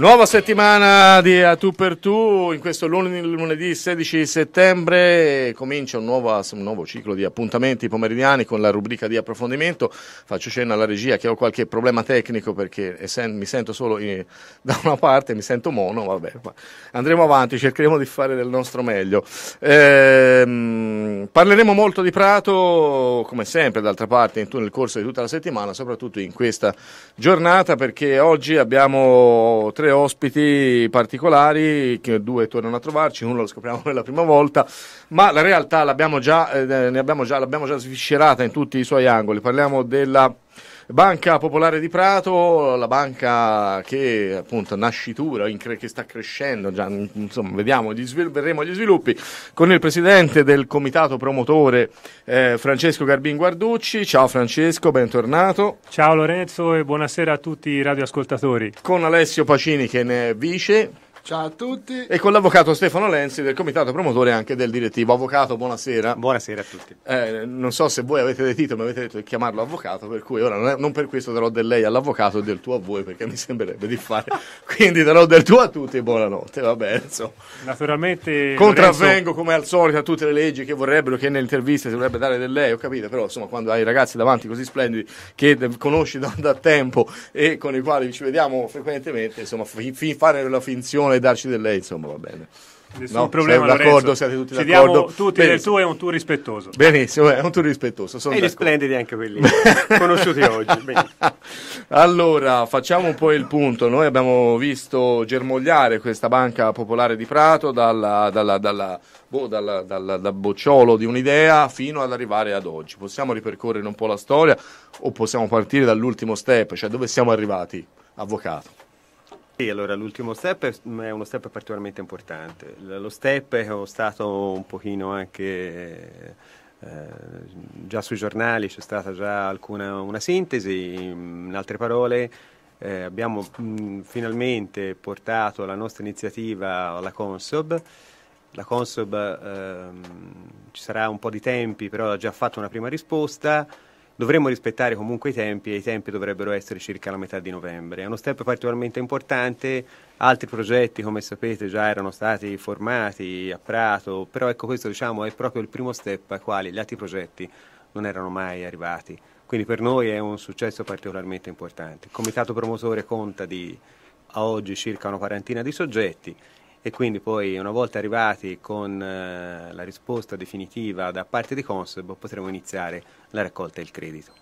Nuova settimana di A Tu per Tu, in questo lunedì 16 settembre comincia un nuovo, un nuovo, ciclo di appuntamenti pomeridiani con la rubrica di approfondimento. Faccio cenno alla regia che ho qualche problema tecnico perché mi sento solo in, da una parte, mi sento mono, vabbè, andremo avanti, cercheremo di fare del nostro meglio. Ehm, parleremo molto di Prato, come sempre d'altra parte in, nel corso di tutta la settimana, soprattutto in questa giornata perché oggi abbiamo tre per ospiti particolari, che due tornano a trovarci, uno lo scopriamo per la prima volta, ma la realtà l'abbiamo già, eh, già, già sviscerata in tutti i suoi angoli. Parliamo della Banca Popolare di Prato, la banca che appunto nascitura, che sta crescendo, già, insomma vediamo, gli verremo agli sviluppi con il presidente del comitato promotore eh, Francesco Garbin Guarducci. Ciao Francesco, bentornato. Ciao Lorenzo e buonasera a tutti i radioascoltatori. Con Alessio Pacini che ne è vice. Ciao a tutti. E con l'avvocato Stefano Lenzi del comitato promotore anche del direttivo. Avvocato, buonasera. Buonasera a tutti. Eh, non so se voi avete detto, ma avete detto di chiamarlo avvocato, per cui ora non, è, non, per questo darò del lei all'avvocato e del tuo a voi, perché mi sembrerebbe di fare. Quindi darò del tuo a tutti e buonanotte, va bene. Insomma. Naturalmente... Contravvengo come al solito a tutte le leggi che vorrebbero che nelle interviste si dovrebbe dare del lei, ho capito, però insomma quando hai ragazzi davanti così splendidi che conosci da, da tempo e con i quali ci vediamo frequentemente, insomma, fi, fi, fare la finzione vuoi darci del lei, insomma, va bene. Nessun no, problema, siete d'accordo, siete tutti Ci d'accordo. tutti del tuo è un tour rispettoso. Benissimo, è un tour rispettoso. Sono e d'accordo. risplendidi anche quelli conosciuti oggi. Benissimo. Allora, facciamo un po' il punto. Noi abbiamo visto germogliare questa banca popolare di Prato dalla, dalla, dalla, boh, dal bocciolo di un'idea fino ad arrivare ad oggi. Possiamo ripercorrere un po' la storia o possiamo partire dall'ultimo step, cioè dove siamo arrivati, avvocato? Sì, allora l'ultimo step è mm, uno step particolarmente importante. Lo step è stato un pochino anche... Eh, eh, già sui giornali c'è stata già alcuna una sintesi, mm, in altre parole eh, abbiamo mh, mm, finalmente portato la nostra iniziativa alla Consob. La Consob ehm, ci sarà un po' di tempi, però ha già fatto una prima risposta dovremmo rispettare comunque i tempi e i tempi dovrebbero essere circa la metà di novembre. È uno step particolarmente importante, altri progetti come sapete già erano stati formati a Prato, però ecco questo diciamo, è proprio il primo step a quali gli altri progetti non erano mai arrivati. Quindi per noi è un successo particolarmente importante. Il comitato promotore conta di, a oggi circa una quarantina di soggetti e quindi poi una volta arrivati con eh, la risposta definitiva da parte di Consob potremo iniziare la raccolta del credito.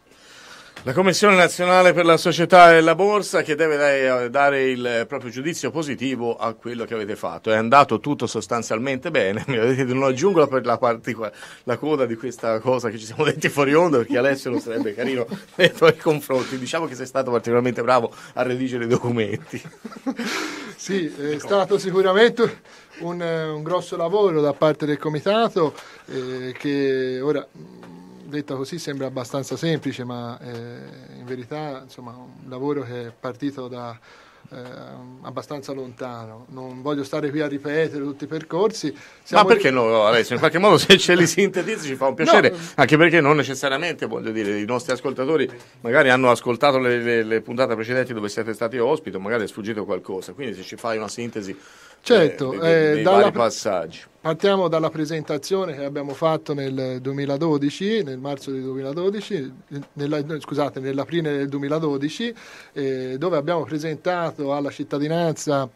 La Commissione nazionale per la società e la borsa che deve eh, dare il eh, proprio giudizio positivo a quello che avete fatto. È andato tutto sostanzialmente bene, non aggiungo per la, la, la, coda di questa cosa che ci siamo detti fuori onda perché Alessio non sarebbe carino nei tuoi confronti. Diciamo che sei stato particolarmente bravo a redigere i documenti. Sì, è stato sicuramente un, eh, un grosso lavoro da parte del Comitato eh, che ora detta così sembra abbastanza semplice, ma eh, in verità insomma, un lavoro che è partito da, eh, abbastanza lontano. Non voglio stare qui a ripetere tutti i percorsi. Siamo Ma perché no, Alessio? In qualche modo se ce li sintetizzi ci fa un piacere, no. anche perché non necessariamente, voglio dire, i nostri ascoltatori magari hanno ascoltato le, le, le puntate precedenti dove siete stati ospiti, magari è sfuggito qualcosa. Quindi se ci fai una sintesi eh, certo, eh, dei, dei eh, dalla, passaggi. Partiamo dalla presentazione che abbiamo fatto nel 2012, nel marzo del 2012, nella, scusate, nell'aprile del 2012, eh, dove abbiamo presentato alla cittadinanza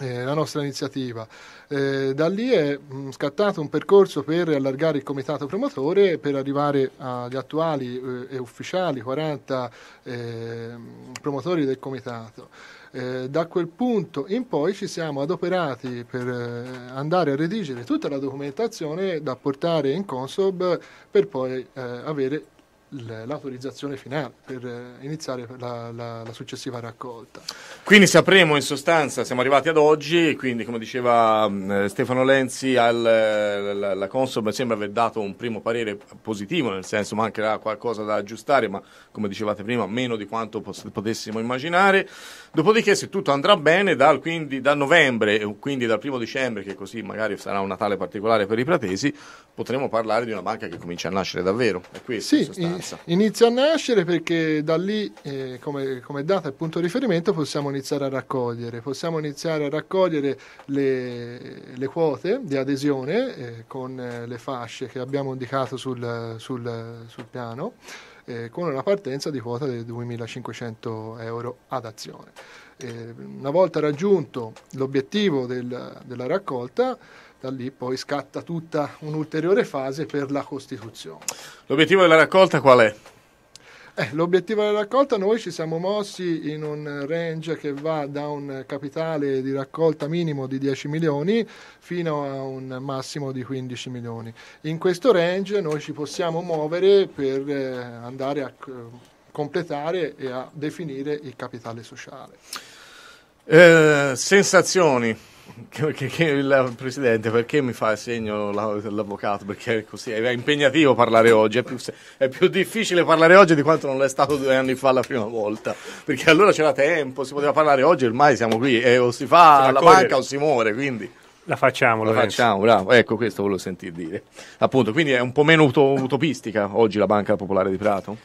eh, la nostra iniziativa. Eh, da lì è mh, mm, scattato un percorso per allargare il comitato promotore per arrivare agli attuali eh, e ufficiali 40 eh, promotori del comitato. Eh, da quel punto in poi ci siamo adoperati per andare a redigere tutta la documentazione da portare in Consob per poi avere l'autorizzazione finale per eh, iniziare la, la, la, successiva raccolta. Quindi sapremo in sostanza, siamo arrivati ad oggi, quindi come diceva mm, eh, Stefano Lenzi, al, eh, la, la Consob sembra aver dato un primo parere positivo, nel senso mancherà qualcosa da aggiustare, ma come dicevate prima meno di quanto potessimo immaginare. Dopodiché se tutto andrà bene, dal, quindi, da novembre, quindi dal primo dicembre, che così magari sarà un Natale particolare per i pratesi, potremo parlare di una banca che comincia a nascere davvero. È questo sì, in abbastanza. Inizia a nascere perché da lì, eh, come, come, data e punto di riferimento, possiamo iniziare a raccogliere. Possiamo iniziare a raccogliere le, le quote di adesione eh, con eh, le fasce che abbiamo indicato sul, sul, sul piano, eh, con una partenza di quota di 2.500 euro ad azione. Eh, una volta raggiunto l'obiettivo del, della raccolta, da lì poi scatta tutta un'ulteriore fase per la costituzione. L'obiettivo della raccolta qual è? Eh, l'obiettivo della raccolta noi ci siamo mossi in un range che va da un capitale di raccolta minimo di 10 milioni fino a un massimo di 15 milioni. In questo range noi ci possiamo muovere per eh, andare a eh, completare e a definire il capitale sociale. Eh, sensazioni che, che, che il presidente perché mi fa il segno l'avvocato perché è così è impegnativo parlare oggi è più, è più, difficile parlare oggi di quanto non l'è stato due anni fa la prima volta perché allora c'era tempo si poteva parlare oggi ormai siamo qui e o si fa alla banca o si muore quindi la facciamo, la facciamo, bravo. Ecco, questo volevo sentire dire. Appunto, quindi è un po' meno utopistica oggi la Banca Popolare di Prato?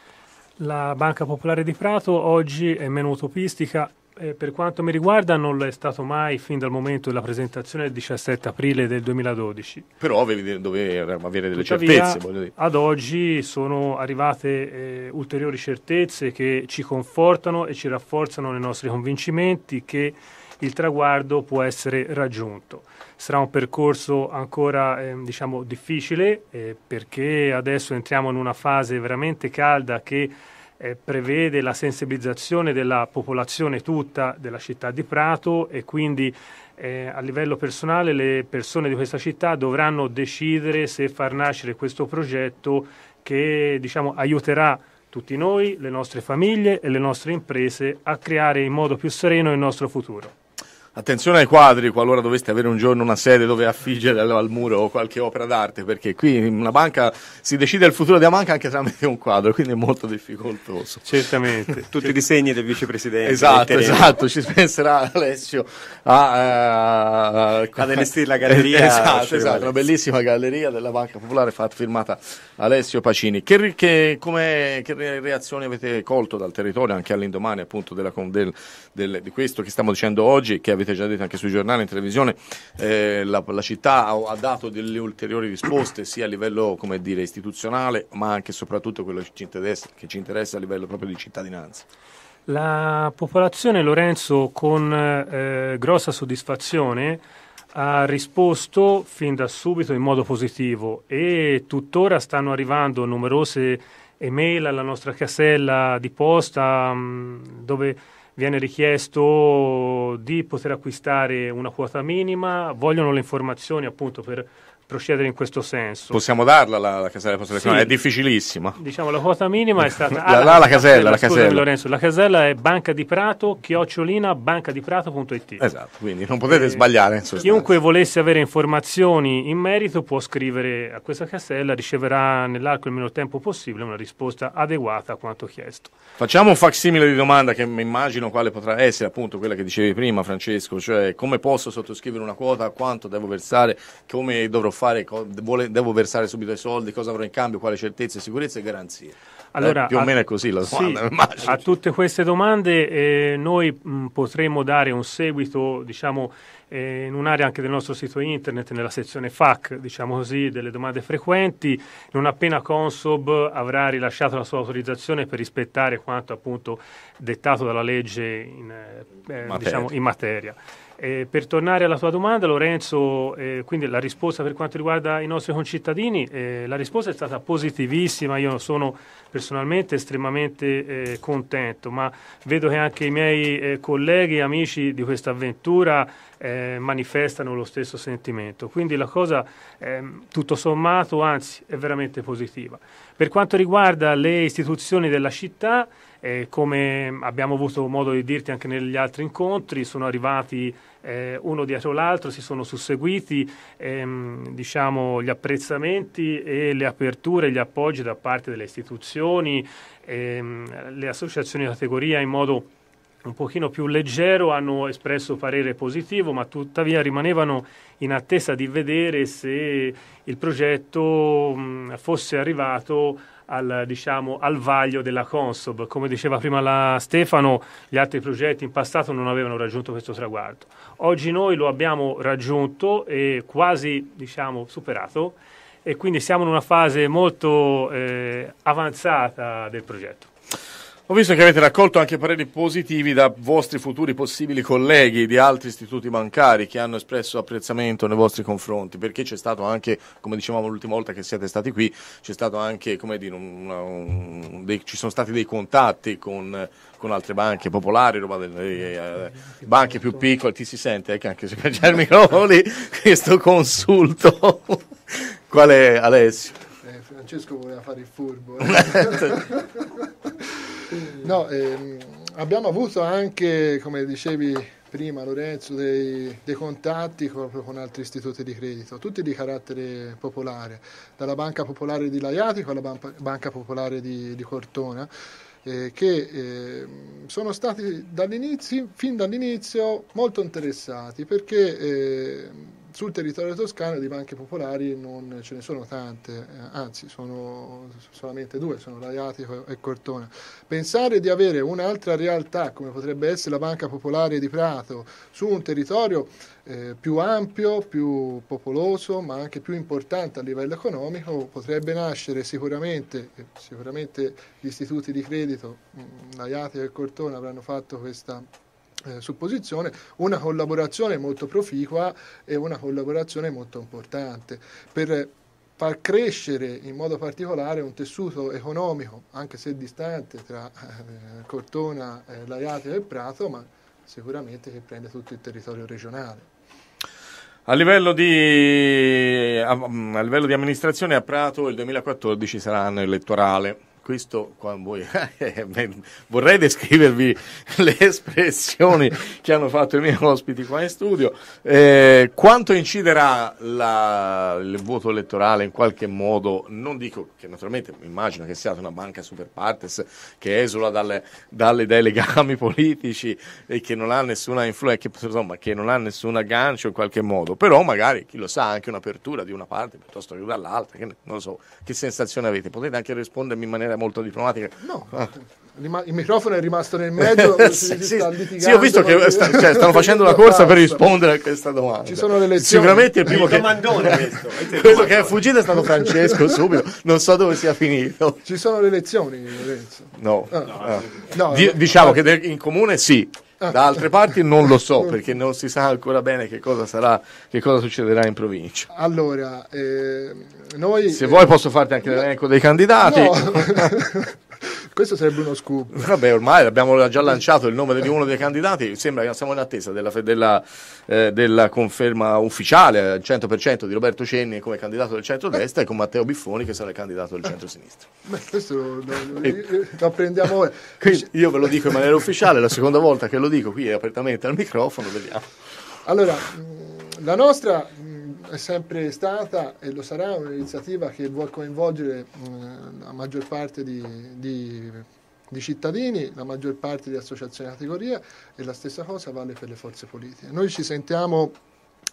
La Banca Popolare di Prato oggi è meno utopistica eh, per quanto mi riguarda non lo è stato mai fin dal momento della presentazione del 17 aprile del 2012. Però avevi, dover avere delle Tuttavia, certezze. Ad oggi sono arrivate eh, ulteriori certezze che ci confortano e ci rafforzano nei nostri convincimenti che il traguardo può essere raggiunto. Sarà un percorso ancora eh, diciamo, difficile eh, perché adesso entriamo in una fase veramente calda che eh, prevede la sensibilizzazione della popolazione tutta della città di Prato e quindi eh, a livello personale le persone di questa città dovranno decidere se far nascere questo progetto che diciamo, aiuterà tutti noi, le nostre famiglie e le nostre imprese a creare in modo più sereno il nostro futuro. Attenzione ai quadri qualora doveste avere un giorno una sede dove affiggere al, muro qualche opera d'arte, perché qui in una banca si decide il futuro della banca anche tramite un quadro, quindi è molto difficoltoso. Certamente, tutti i disegni del vicepresidente. Esatto, esatto, ci penserà Alessio a, uh, ad allestire la galleria. Esatto, esatto, una bellissima galleria della Banca Popolare fatta, firmata Alessio Pacini. Che, che, che, reazioni avete colto dal territorio anche all'indomani appunto della, del, del, di questo che stiamo dicendo oggi? Che avete l'avete già detto anche sui giornali, in televisione, eh, la, la, città ha, ha, dato delle ulteriori risposte sia a livello dire, istituzionale ma anche e soprattutto quello che ci, che ci interessa a livello proprio di cittadinanza. La popolazione Lorenzo con eh, grossa soddisfazione ha risposto fin da subito in modo positivo e tuttora stanno arrivando numerose email alla nostra casella di posta mh, mm, dove viene richiesto di poter acquistare una quota minima, vogliono le informazioni appunto per procedere in questo senso. Possiamo darla la, la casella di sì. è difficilissima. Diciamo la quota minima è stata... Ah, la, la, la, casella, la casella. Lorenzo, la casella è banca di Prato, chiocciolina, bancadiprato.it. Esatto, quindi non potete e eh, sbagliare. Chiunque volesse avere informazioni in merito può scrivere a questa casella, riceverà nell'arco del meno tempo possibile una risposta adeguata a quanto chiesto. Facciamo un facsimile di domanda che mi immagino quale potrà essere appunto quella che dicevi prima Francesco, cioè come posso sottoscrivere una quota, quanto devo versare, come dovrò fare, devo versare subito i soldi, cosa avrò in cambio, quale certezza, sicurezza e garanzie. Eh, allora, eh, più o a, meno è così la domanda. Sì, a tutte queste domande eh, noi mh, potremo dare un seguito, diciamo, eh, in un'area anche del nostro sito internet, nella sezione FAC, diciamo così, delle domande frequenti, non appena Consob avrà rilasciato la sua autorizzazione per rispettare quanto appunto dettato dalla legge in, eh, eh, materia. Diciamo, in materia. Eh, per tornare alla tua domanda, Lorenzo, eh, quindi la risposta per quanto riguarda i nostri concittadini, eh, la risposta è stata positivissima, io sono personalmente estremamente eh, contento, ma vedo che anche i miei eh, colleghi, e amici di questa avventura eh, manifestano lo stesso sentimento, quindi la cosa ehm, tutto sommato, anzi, è veramente positiva. Per quanto riguarda le istituzioni della città, eh, come abbiamo avuto modo di dirti anche negli altri incontri, sono arrivati eh, uno dietro l'altro, si sono susseguiti ehm, diciamo, gli apprezzamenti e le aperture, gli appoggi da parte delle istituzioni, ehm, le associazioni di categoria in modo un pochino più leggero hanno espresso parere positivo, ma tuttavia rimanevano in attesa di vedere se il progetto mh, fosse arrivato al, diciamo, al, vaglio della Consob. Come diceva prima Stefano, gli altri progetti in passato non avevano raggiunto questo traguardo. Oggi noi lo abbiamo raggiunto e quasi diciamo, superato e quindi siamo in una fase molto eh, avanzata del progetto. Ho visto che avete raccolto anche pareri positivi da vostri futuri possibili colleghi di altri istituti bancari che hanno espresso apprezzamento nei vostri confronti, perché c'è stato anche, come dicevamo l'ultima volta che siete stati qui, anche, dire, un, un, dei, ci sono stati dei contatti con, con altre banche popolari, delle, eh, eh, banche più piccole, ti si sente eh, anche se per il microfono questo consulto. Qual è Alessio? Eh, Francesco voleva fare il furbo. No, ehm, abbiamo avuto anche, come dicevi prima Lorenzo, dei, dei contatti con, con, altri istituti di credito, tutti di carattere popolare, dalla Banca Popolare di Laiatico alla Banca, Banca Popolare di, di Cortona, eh, che eh, sono stati dall'inizio, fin dall'inizio molto interessati perché... Eh, sul territorio toscano di banche popolari non ce ne sono tante, eh, anzi sono solamente due, sono Laiatico e Cortona. Pensare di avere un'altra realtà come potrebbe essere la banca popolare di Prato su un territorio eh, più ampio, più popoloso, ma anche più importante a livello economico, potrebbe nascere sicuramente, eh, sicuramente gli istituti di credito, Laiatico mm, e Cortona avranno fatto questa eh, supposizione, una collaborazione molto proficua e una collaborazione molto importante per far crescere in modo particolare un tessuto economico, anche se distante, tra eh, Cortona, eh, Laiate e Prato, ma sicuramente che prende tutto il territorio regionale. A livello, di, a, mm, a livello di amministrazione a Prato il 2014 sarà anno elettorale questo qua voi, eh, vorrei descrivervi le espressioni che hanno fatto i miei ospiti qua in studio. Eh, quanto inciderà la, il voto elettorale in qualche modo? Non dico che naturalmente immagino che siate una banca super partes che esula dalle, dalle, dai legami politici e che non ha nessuna influenza, che, insomma, che non ha nessun aggancio in qualche modo, però magari chi lo sa anche un'apertura di una parte piuttosto che dall'altra, che, non so, che sensazione avete? Potete anche rispondermi in maniera maniera molto diplomatica. No. Ah. il microfono è rimasto nel mezzo. sì, sì, sì, ho visto che sta, cioè, stanno facendo la corsa per rispondere a questa domanda. Ci sono le lezioni. Sicuramente il primo il che... questo. quello che è fuggito è stato Francesco subito. Non so dove sia finito. Ci sono le lezioni, Lorenzo. No. Ah. no, ah. no, no. Eh, diciamo eh. che in comune sì. Da altre parti non lo so perché non si sa ancora bene che cosa sarà, che cosa succederà in provincia. Allora, eh, noi... Se eh, vuoi posso farti anche l'elenco dei candidati. No. Questo sarebbe uno scoop. Vabbè, ormai abbiamo già lanciato il nome di uno dei candidati, sembra che siamo in attesa della, della, eh, della conferma ufficiale al 100% di Roberto Cenni come candidato del centro-destra e con Matteo Biffoni che sarà il candidato del centro-sinistra. Beh, questo lo, lo, lo prendiamo io ve lo dico in maniera ufficiale, la seconda volta che lo dico qui apertamente al microfono, vediamo. Allora, la nostra è sempre stata e lo sarà un'iniziativa che vuole coinvolgere mm, la maggior parte di, di, di, cittadini, la maggior parte di associazioni di categoria e la stessa cosa vale per le forze politiche. Noi ci sentiamo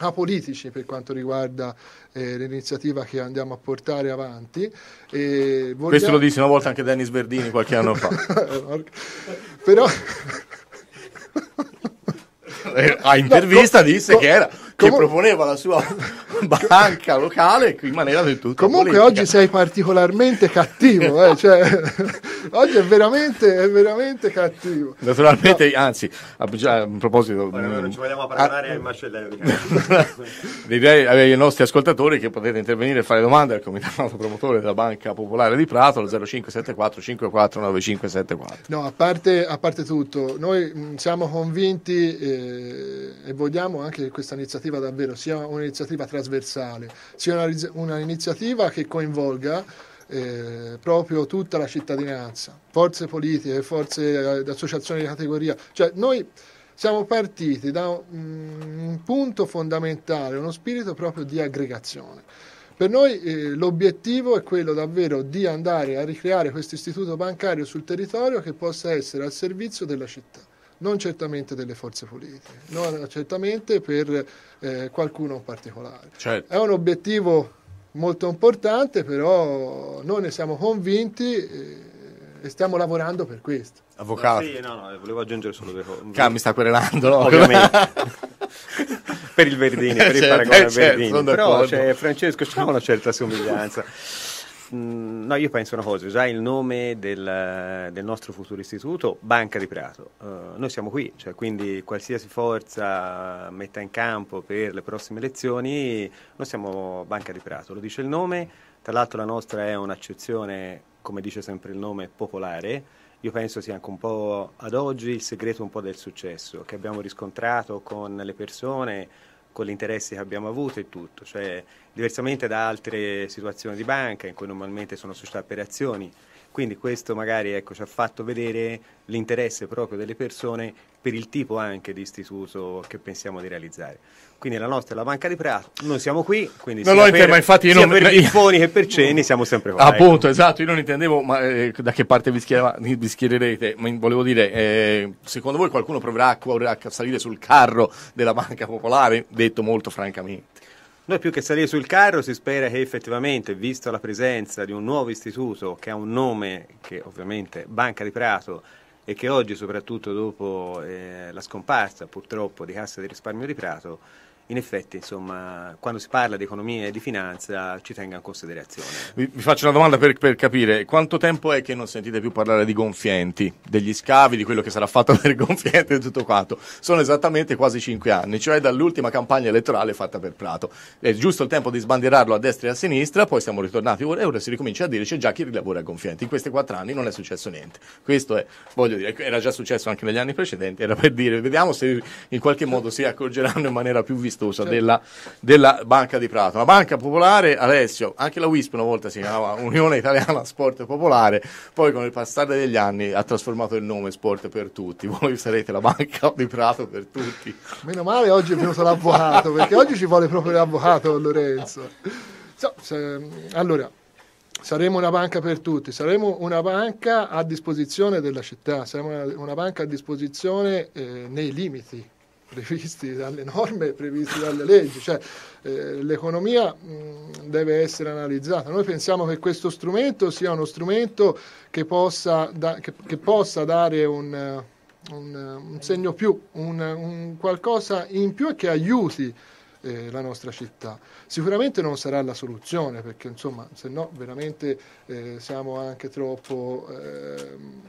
apolitici per quanto riguarda eh, l'iniziativa che andiamo a portare avanti. Vogliamo... Questo lo disse una volta anche Dennis Verdini qualche anno fa. Però... Eh, a intervista disse no, che era che proponeva la sua banca locale qui in maniera del tutto comunque politica. oggi sei particolarmente cattivo eh? cioè, oggi è veramente, è veramente cattivo naturalmente no. anzi a, a, a proposito Poi, non ci vogliamo mm, paragonare ai macelleri direi ai nostri ascoltatori che potete intervenire e fare domande al comitato promotore della Banca Popolare di Prato al 0574 549574 no a parte, a parte tutto noi mh, mm, siamo convinti eh, e vogliamo anche che questa iniziativa davvero sia un'iniziativa trasversale trasversale, sia un'iniziativa che coinvolga eh, proprio tutta la cittadinanza, forze politiche, forze eh, associazioni di categoria. Cioè, noi siamo partiti da un, mm, un punto fondamentale, uno spirito proprio di aggregazione. Per noi eh, l'obiettivo è quello davvero di andare a ricreare questo istituto bancario sul territorio che possa essere al servizio della città non certamente delle forze politiche, non certamente per eh, qualcuno in particolare. Certo. È un obiettivo molto importante, però noi ne siamo convinti eh, e stiamo lavorando per questo. Avvocato. Eh sì, no, no, volevo aggiungere solo due cose. Cam mi sta querelando, no? Ovviamente. per il Verdini, per certo, il paragone eh, certo, Verdini. Però cioè, Francesco, c'è una certa somiglianza. No, io penso una cosa, già il nome del, del nostro futuro istituto, Banca di Prato, uh, noi siamo qui, cioè, quindi qualsiasi forza metta in campo per le prossime elezioni, noi siamo Banca di Prato, lo dice il nome, tra l'altro la nostra è un'accezione, come dice sempre il nome, popolare, io penso sia anche un po' ad oggi il segreto un po' del successo che abbiamo riscontrato con le persone, con gli interessi che abbiamo avuto e tutto, cioè diversamente da altre situazioni di banca in cui normalmente sono società per azioni quindi questo magari ecco, ci ha fatto vedere l'interesse proprio delle persone per il tipo anche di istituto che pensiamo di realizzare. Quindi la nostra è la banca di Prato, noi siamo qui, quindi non sia, per, intendo, infatti io non, per Biffoni che per Ceni siamo sempre qua. Appunto, ecco. esatto, io non intendevo ma, eh, da che parte vi, schiera, vi schiererete, ma volevo dire, eh, secondo voi qualcuno proverà a, a salire sul carro della banca popolare? Detto molto francamente. Noi più che salire sul carro si spera che effettivamente, vista la presenza di un nuovo istituto che ha un nome che ovviamente Banca di Prato e che oggi soprattutto dopo eh, la scomparsa purtroppo di Cassa di Risparmio di Prato in effetti insomma, quando si parla di economia e di finanza ci tenga in considerazione. Vi, vi faccio una domanda per, per, capire, quanto tempo è che non sentite più parlare di gonfienti, degli scavi, di quello che sarà fatto per gonfienti e tutto quanto? Sono esattamente quasi cinque anni, cioè dall'ultima campagna elettorale fatta per Prato. È giusto il tempo di sbandierarlo a destra e a sinistra, poi siamo ritornati ora e ora si ricomincia a dire c'è già chi lavora a gonfienti. In questi quattro anni non è successo niente. Questo è, voglio dire, era già successo anche negli anni precedenti, era per dire, vediamo se in qualche modo si accorgeranno in maniera più vista costosa certo. della, della, Banca di Prato. La Banca Popolare, Alessio, anche la WISP una volta si chiamava Unione Italiana Sport Popolare, poi con il passare degli anni ha trasformato il nome Sport per tutti. Voi sarete la Banca di Prato per tutti. Meno male oggi è venuto l'avvocato, perché oggi ci vuole proprio l'avvocato Lorenzo. So, se, allora, saremo una banca per tutti, saremo una banca a disposizione della città, saremo una, una banca a disposizione eh, nei limiti previsti dalle norme e previsti dalle leggi, cioè eh, l'economia mh, deve essere analizzata. Noi pensiamo che questo strumento sia uno strumento che possa, da, che, che possa dare un, eh, un, eh, un, segno più, un, un qualcosa in più e che aiuti eh, la nostra città. Sicuramente non sarà la soluzione perché insomma se no veramente eh, siamo anche troppo ehm,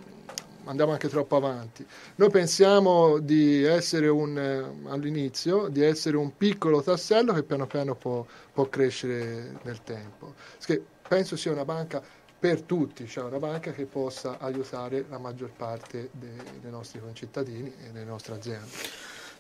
andiamo anche troppo avanti. Noi pensiamo di essere un, eh, all'inizio, di essere un piccolo tassello che piano piano può, può crescere nel tempo. Perché penso sia una banca per tutti, cioè una banca che possa aiutare la maggior parte dei, dei nostri concittadini e delle nostre aziende.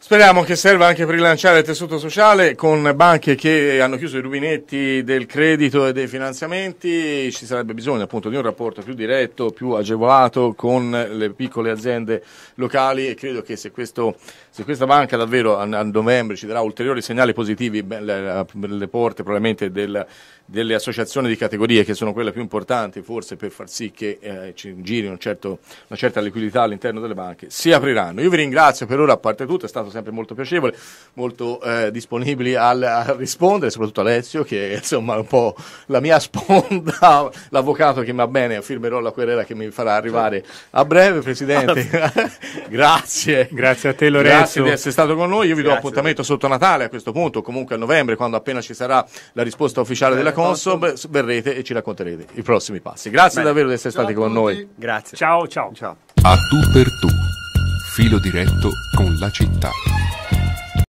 Speriamo che serva anche per rilanciare il tessuto sociale con banche che hanno chiuso i rubinetti del credito e dei finanziamenti, ci sarebbe bisogno appunto di un rapporto più diretto, più agevolato con le piccole aziende locali e credo che se, questo, se questa banca davvero a, a, novembre ci darà ulteriori segnali positivi beh, le, le porte probabilmente del, delle associazioni di categorie che sono quelle più importanti forse per far sì che eh, ci giri un certo, una certa liquidità all'interno delle banche, si apriranno. Io vi ringrazio per ora a parte tutto, è stato sempre molto piacevole, molto eh, disponibili al, a rispondere, soprattutto Alessio che è insomma un po' la mia sponda, l'avvocato che va bene, firmerò la querela che mi farà arrivare certo. a breve, Presidente. Ah, Grazie. Grazie a te Lorenzo. Grazie di essere stato con noi, io vi do appuntamento sotto Natale a questo punto, comunque a novembre, quando appena ci sarà la risposta ufficiale della Consob, verrete e ci racconterete i prossimi passi. Grazie Bene. davvero di essere stati con noi. Grazie. Ciao, ciao. ciao. A tu per tu. Filo diretto con la città.